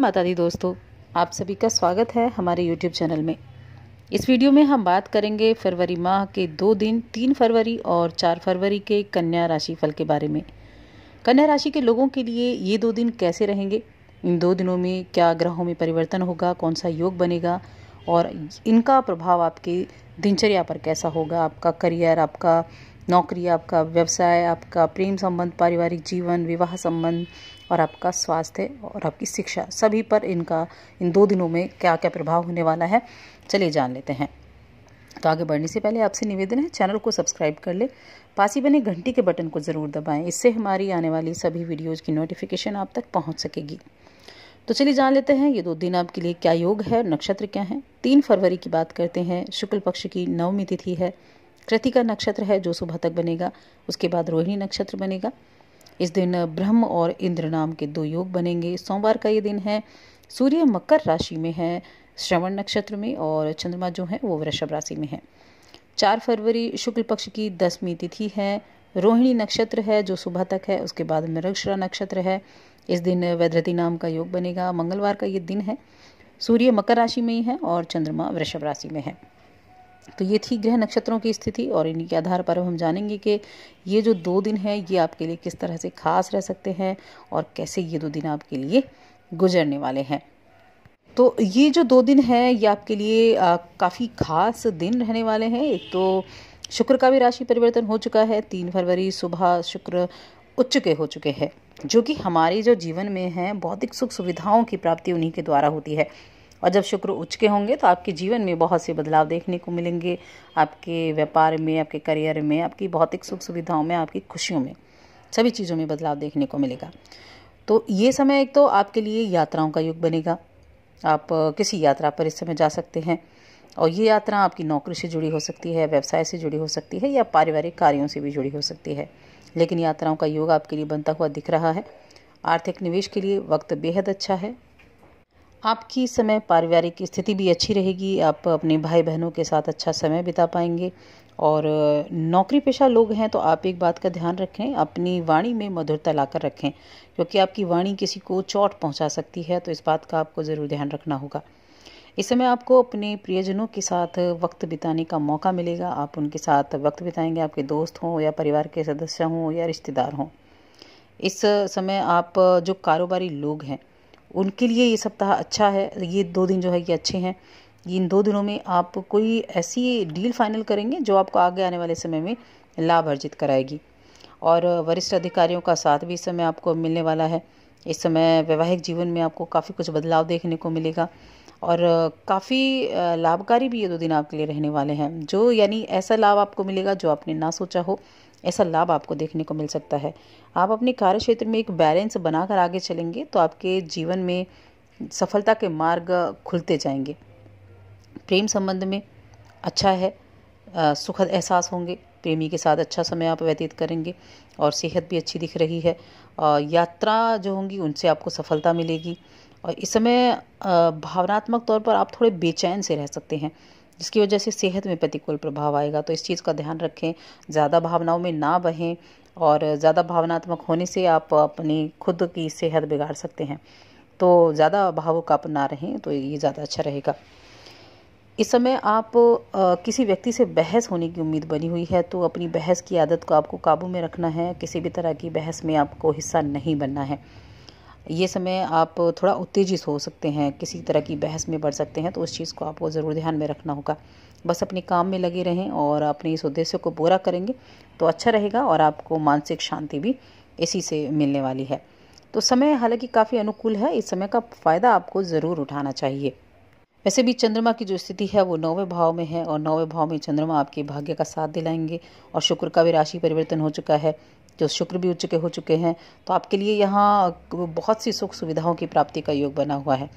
माता दी दोस्तों आप सभी का स्वागत है हमारे YouTube चैनल में इस वीडियो में हम बात करेंगे फरवरी माह के दो दिन तीन फरवरी और चार फरवरी के कन्या राशि फल के बारे में कन्या राशि के लोगों के लिए ये दो दिन कैसे रहेंगे इन दो दिनों में क्या ग्रहों में परिवर्तन होगा कौन सा योग बनेगा और इनका प्रभाव आपके दिनचर्या पर कैसा होगा आपका करियर आपका नौकरी आपका व्यवसाय आपका प्रेम संबंध पारिवारिक जीवन विवाह संबंध और आपका स्वास्थ्य और आपकी शिक्षा सभी पर इनका इन दो दिनों में क्या क्या प्रभाव होने वाला है चलिए जान लेते हैं तो आगे बढ़ने से पहले आपसे निवेदन है चैनल को सब्सक्राइब कर ले पास ही बने घंटी के बटन को ज़रूर दबाएं इससे हमारी आने वाली सभी वीडियोज़ की नोटिफिकेशन आप तक पहुँच सकेगी तो चलिए जान लेते हैं ये दो दिन आपके लिए क्या योग है और नक्षत्र क्या है तीन फरवरी की बात करते हैं शुक्ल पक्ष की नवमी तिथि है कृतिका नक्षत्र है जो सुबह तक बनेगा उसके बाद रोहिणी नक्षत्र बनेगा इस दिन ब्रह्म और इंद्र नाम के दो योग बनेंगे सोमवार का ये दिन है सूर्य मकर राशि में है श्रवण नक्षत्र में और चंद्रमा जो है वो वृषभ राशि में है चार फरवरी शुक्ल पक्ष की दसवीं तिथि है रोहिणी नक्षत्र है जो सुबह तक है उसके बाद मृगशरा नक्षत्र है इस दिन वैद्रति नाम का योग बनेगा मंगलवार का ये दिन है सूर्य मकर राशि में ही है और चंद्रमा वृषभ राशि में है तो ये थी ग्रह नक्षत्रों की स्थिति और इन्हीं के आधार पर हम जानेंगे कि ये जो दो दिन है ये आपके लिए किस तरह से खास रह सकते हैं और कैसे ये दो दिन आपके लिए गुजरने वाले हैं तो ये जो दो दिन है ये आपके लिए काफ़ी खास दिन रहने वाले हैं एक तो शुक्र का भी राशि परिवर्तन हो चुका है तीन फरवरी सुबह शुक्र उच्च के हो चुके हैं जो कि हमारे जो जीवन में हैं भौतिक सुख सुविधाओं की प्राप्ति उन्हीं के द्वारा होती है और जब शुक्र उच्च के होंगे तो आपके जीवन में बहुत से बदलाव देखने को मिलेंगे आपके व्यापार में आपके करियर में आपकी भौतिक सुख सुविधाओं में आपकी खुशियों में सभी चीज़ों में बदलाव देखने को मिलेगा तो ये समय एक तो आपके लिए यात्राओं का युग बनेगा आप किसी यात्रा पर इस समय जा सकते हैं और ये यात्रा आपकी नौकरी से जुड़ी हो सकती है व्यवसाय से जुड़ी हो सकती है या पारिवारिक कार्यों से भी जुड़ी हो सकती है लेकिन यात्राओं का योग आपके लिए बनता हुआ दिख रहा है आर्थिक निवेश के लिए वक्त बेहद अच्छा है आपकी समय पारिवारिक स्थिति भी अच्छी रहेगी आप अपने भाई बहनों के साथ अच्छा समय बिता पाएंगे और नौकरी पेशा लोग हैं तो आप एक बात का ध्यान रखें अपनी वाणी में मधुरता लाकर रखें क्योंकि आपकी वाणी किसी को चोट पहुंचा सकती है तो इस बात का आपको ज़रूर ध्यान रखना होगा इस समय आपको अपने प्रियजनों के साथ वक्त बिताने का मौका मिलेगा आप उनके साथ वक्त बिताएंगे आपके दोस्त हों या परिवार के सदस्य हों या रिश्तेदार हों इस समय आप जो कारोबारी लोग हैं उनके लिए ये सप्ताह अच्छा है ये दो दिन जो है ये अच्छे हैं इन दो दिनों में आप कोई ऐसी डील फाइनल करेंगे जो आपको आगे आने वाले समय में लाभ अर्जित कराएगी और वरिष्ठ अधिकारियों का साथ भी इस समय आपको मिलने वाला है इस समय वैवाहिक जीवन में आपको काफ़ी कुछ बदलाव देखने को मिलेगा और काफ़ी लाभकारी भी ये दो दिन आपके लिए रहने वाले हैं जो यानी ऐसा लाभ आपको मिलेगा जो आपने ना सोचा हो ऐसा लाभ आपको देखने को मिल सकता है आप अपने कार्य क्षेत्र में एक बैलेंस बनाकर आगे चलेंगे तो आपके जीवन में सफलता के मार्ग खुलते जाएंगे प्रेम संबंध में अच्छा है सुखद एहसास होंगे प्रेमी के साथ अच्छा समय आप व्यतीत करेंगे और सेहत भी अच्छी दिख रही है यात्रा जो होंगी उनसे आपको सफलता मिलेगी और इस समय भावनात्मक तौर पर आप थोड़े बेचैन से रह सकते हैं जिसकी वजह से सेहत में प्रतिकूल प्रभाव आएगा तो इस चीज़ का ध्यान रखें ज़्यादा भावनाओं में ना बहें और ज़्यादा भावनात्मक होने से आप अपनी खुद की सेहत बिगाड़ सकते हैं तो ज़्यादा भावुक आप ना रहें तो ये ज़्यादा अच्छा रहेगा इस समय आप किसी व्यक्ति से बहस होने की उम्मीद बनी हुई है तो अपनी बहस की आदत को आपको काबू में रखना है किसी भी तरह की बहस में आपको हिस्सा नहीं बनना है ये समय आप थोड़ा उत्तेजित हो सकते हैं किसी तरह की बहस में बढ़ सकते हैं तो उस चीज़ को आपको ज़रूर ध्यान में रखना होगा बस अपने काम में लगे रहें और अपने इस उद्देश्य को पूरा करेंगे तो अच्छा रहेगा और आपको मानसिक शांति भी इसी से मिलने वाली है तो समय हालांकि काफ़ी अनुकूल है इस समय का फ़ायदा आपको ज़रूर उठाना चाहिए वैसे भी चंद्रमा की जो स्थिति है वो नौवें भाव में है और नौवें भाव में चंद्रमा आपके भाग्य का साथ दिलाएंगे और शुक्र का भी राशि परिवर्तन हो चुका है जो शुक्र भी उच्च के हो चुके हैं तो आपके लिए यहाँ बहुत सी सुख सुविधाओं की प्राप्ति का योग बना हुआ है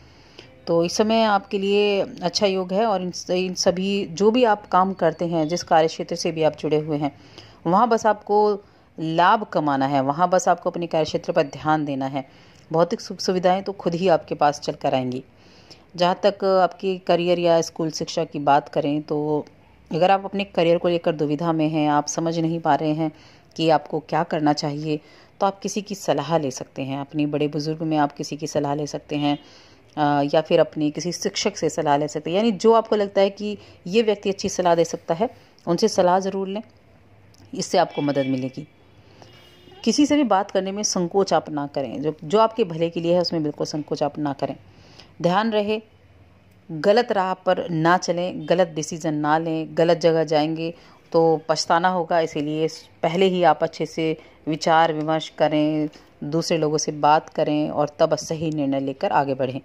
तो इस समय आपके लिए अच्छा योग है और इन इन सभी जो भी आप काम करते हैं जिस कार्य क्षेत्र से भी आप जुड़े हुए हैं वहाँ बस आपको लाभ कमाना है वहाँ बस आपको अपने कार्य क्षेत्र पर ध्यान देना है भौतिक सुख सुविधाएँ तो खुद ही आपके पास चल कर आएंगी जहाँ तक आपकी करियर या स्कूल शिक्षा की बात करें तो अगर आप अपने करियर को लेकर दुविधा में हैं आप समझ नहीं पा रहे हैं कि आपको क्या करना चाहिए तो आप किसी की सलाह ले सकते हैं अपने बड़े बुज़ुर्ग में आप किसी की सलाह ले सकते हैं या फिर अपने किसी शिक्षक से सलाह ले सकते हैं यानी जो आपको लगता है कि ये व्यक्ति अच्छी सलाह दे सकता है उनसे सलाह ज़रूर लें इससे आपको मदद मिलेगी किसी से भी बात करने में संकोच आप ना करें जो जो आपके भले के लिए है उसमें बिल्कुल संकोच आप ना करें ध्यान रहे गलत राह पर ना चलें गलत डिसीज़न ना लें गलत जगह जाएंगे तो पछताना होगा इसीलिए पहले ही आप अच्छे से विचार विमर्श करें दूसरे लोगों से बात करें और तब सही निर्णय लेकर आगे बढ़ें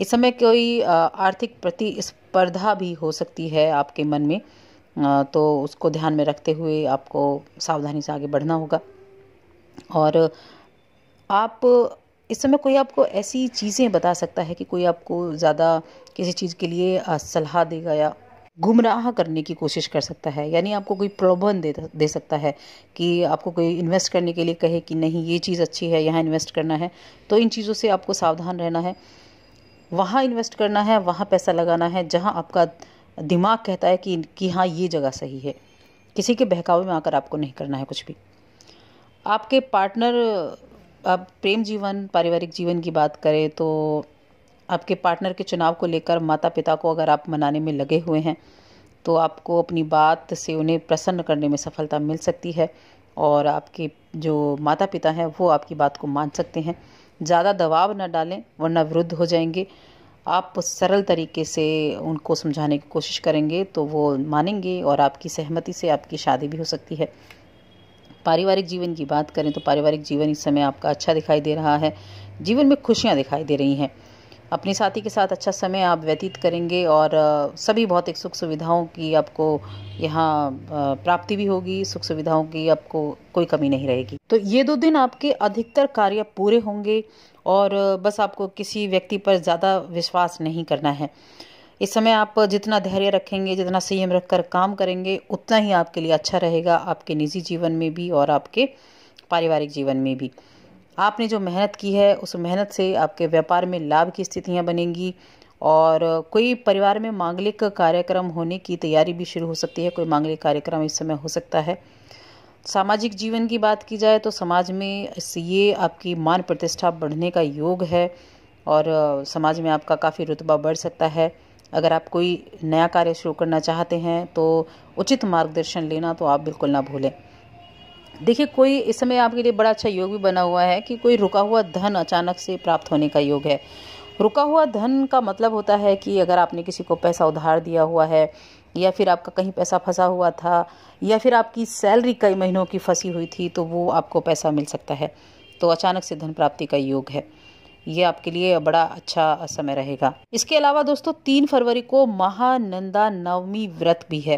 इस समय कोई आर्थिक प्रतिस्पर्धा भी हो सकती है आपके मन में तो उसको ध्यान में रखते हुए आपको सावधानी से आगे बढ़ना होगा और आप इस समय कोई आपको ऐसी चीज़ें बता सकता है कि कोई आपको ज़्यादा किसी चीज़ के लिए सलाह देगा या गुमराह करने की कोशिश कर सकता है यानी आपको कोई प्रलोभन दे दे सकता है कि आपको कोई इन्वेस्ट करने के लिए कहे कि नहीं ये चीज़ अच्छी है यहाँ इन्वेस्ट करना है तो इन चीज़ों से आपको सावधान रहना है वहाँ इन्वेस्ट करना है वहाँ पैसा लगाना है जहाँ आपका दिमाग कहता है कि कि हाँ ये जगह सही है किसी के बहकावे में आकर आपको नहीं करना है कुछ भी आपके पार्टनर आप प्रेम जीवन पारिवारिक जीवन की बात करें तो आपके पार्टनर के चुनाव को लेकर माता पिता को अगर आप मनाने में लगे हुए हैं तो आपको अपनी बात से उन्हें प्रसन्न करने में सफलता मिल सकती है और आपके जो माता पिता हैं वो आपकी बात को मान सकते हैं ज़्यादा दबाव ना डालें वरना वृद्ध हो जाएंगे आप सरल तरीके से उनको समझाने की कोशिश करेंगे तो वो मानेंगे और आपकी सहमति से आपकी शादी भी हो सकती है पारिवारिक जीवन की बात करें तो पारिवारिक जीवन इस समय आपका अच्छा दिखाई दे रहा है जीवन में खुशियाँ दिखाई दे रही हैं अपने साथी के साथ अच्छा समय आप व्यतीत करेंगे और सभी भौतिक सुख सुविधाओं की आपको यहाँ प्राप्ति भी होगी सुख सुविधाओं की आपको कोई कमी नहीं रहेगी तो ये दो दिन आपके अधिकतर कार्य पूरे होंगे और बस आपको किसी व्यक्ति पर ज़्यादा विश्वास नहीं करना है इस समय आप जितना धैर्य रखेंगे जितना संयम रखकर काम करेंगे उतना ही आपके लिए अच्छा रहेगा आपके निजी जीवन में भी और आपके पारिवारिक जीवन में भी आपने जो मेहनत की है उस मेहनत से आपके व्यापार में लाभ की स्थितियाँ बनेंगी और कोई परिवार में मांगलिक कार्यक्रम होने की तैयारी भी शुरू हो सकती है कोई मांगलिक कार्यक्रम इस समय हो सकता है सामाजिक जीवन की बात की जाए तो समाज में ये आपकी मान प्रतिष्ठा बढ़ने का योग है और समाज में आपका काफ़ी रुतबा बढ़ सकता है अगर आप कोई नया कार्य शुरू करना चाहते हैं तो उचित मार्गदर्शन लेना तो आप बिल्कुल ना भूलें देखिए कोई इस समय आपके लिए बड़ा अच्छा योग भी बना हुआ है कि कोई रुका हुआ धन अचानक से प्राप्त होने का योग है रुका हुआ धन का मतलब होता है कि अगर आपने किसी को पैसा उधार दिया हुआ है या फिर आपका कहीं पैसा फंसा हुआ था या फिर आपकी सैलरी कई महीनों की फंसी हुई थी तो वो आपको पैसा मिल सकता है तो अचानक से धन प्राप्ति का योग है ये आपके लिए बड़ा अच्छा समय रहेगा इसके अलावा दोस्तों तीन फरवरी को महानंदा नवमी व्रत भी है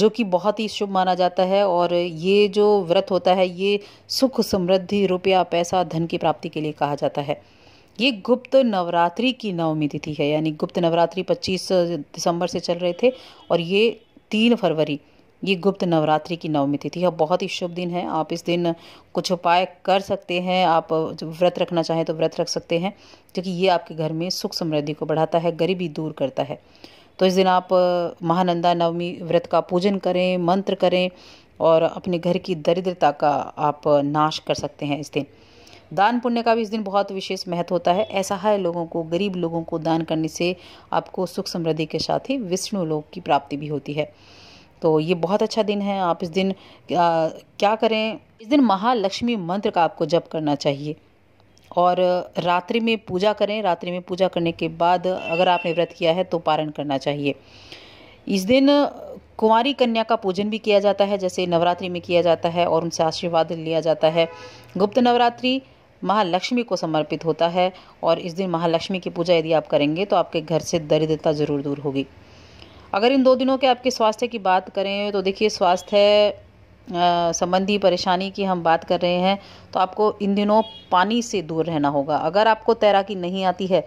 जो कि बहुत ही शुभ माना जाता है और ये जो व्रत होता है ये सुख समृद्धि रुपया पैसा धन की प्राप्ति के लिए कहा जाता है ये गुप्त नवरात्रि की नवमी तिथि है यानी गुप्त नवरात्रि 25 दिसंबर से चल रहे थे और ये तीन फरवरी ये गुप्त नवरात्रि की नवमी तिथि है बहुत ही शुभ दिन है आप इस दिन कुछ उपाय कर सकते हैं आप व्रत रखना चाहें तो व्रत रख सकते हैं क्योंकि ये आपके घर में सुख समृद्धि को बढ़ाता है गरीबी दूर करता है तो इस दिन आप महानंदा नवमी व्रत का पूजन करें मंत्र करें और अपने घर की दरिद्रता का आप नाश कर सकते हैं इस दिन दान पुण्य का भी इस दिन बहुत विशेष महत्व होता है असहाय लोगों को गरीब लोगों को दान करने से आपको सुख समृद्धि के साथ ही विष्णु लोक की प्राप्ति भी होती है तो ये बहुत अच्छा दिन है आप इस दिन क्या करें इस दिन महालक्ष्मी मंत्र का आपको जप करना चाहिए और रात्रि में पूजा करें रात्रि में पूजा करने के बाद अगर आपने व्रत किया है तो पारण करना चाहिए इस दिन कुंवारी कन्या का पूजन भी किया जाता है जैसे नवरात्रि में किया जाता है और उनसे आशीर्वाद लिया जाता है गुप्त नवरात्रि महालक्ष्मी को समर्पित होता है और इस दिन महालक्ष्मी की पूजा यदि आप करेंगे तो आपके घर से दरिद्रता ज़रूर दूर होगी अगर इन दो दिनों के आपके स्वास्थ्य की बात करें तो देखिए स्वास्थ्य संबंधी परेशानी की हम बात कर रहे हैं तो आपको इन दिनों पानी से दूर रहना होगा अगर आपको तैराकी नहीं आती है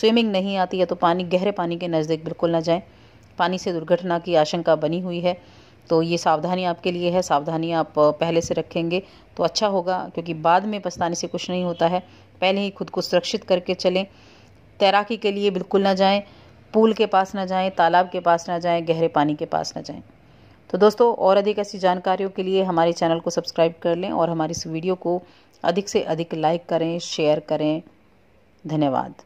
स्विमिंग नहीं आती है तो पानी गहरे पानी के नज़दीक बिल्कुल ना जाएं पानी से दुर्घटना की आशंका बनी हुई है तो ये सावधानी आपके लिए है सावधानी आप पहले से रखेंगे तो अच्छा होगा क्योंकि बाद में पछताने से कुछ नहीं होता है पहले ही खुद को सुरक्षित करके चलें तैराकी के लिए बिल्कुल ना जाएं पूल के पास ना जाएं तालाब के पास ना जाएं गहरे पानी के पास ना जाएं तो दोस्तों और अधिक ऐसी जानकारियों के लिए हमारे चैनल को सब्सक्राइब कर लें और हमारी इस वीडियो को अधिक से अधिक लाइक करें शेयर करें धन्यवाद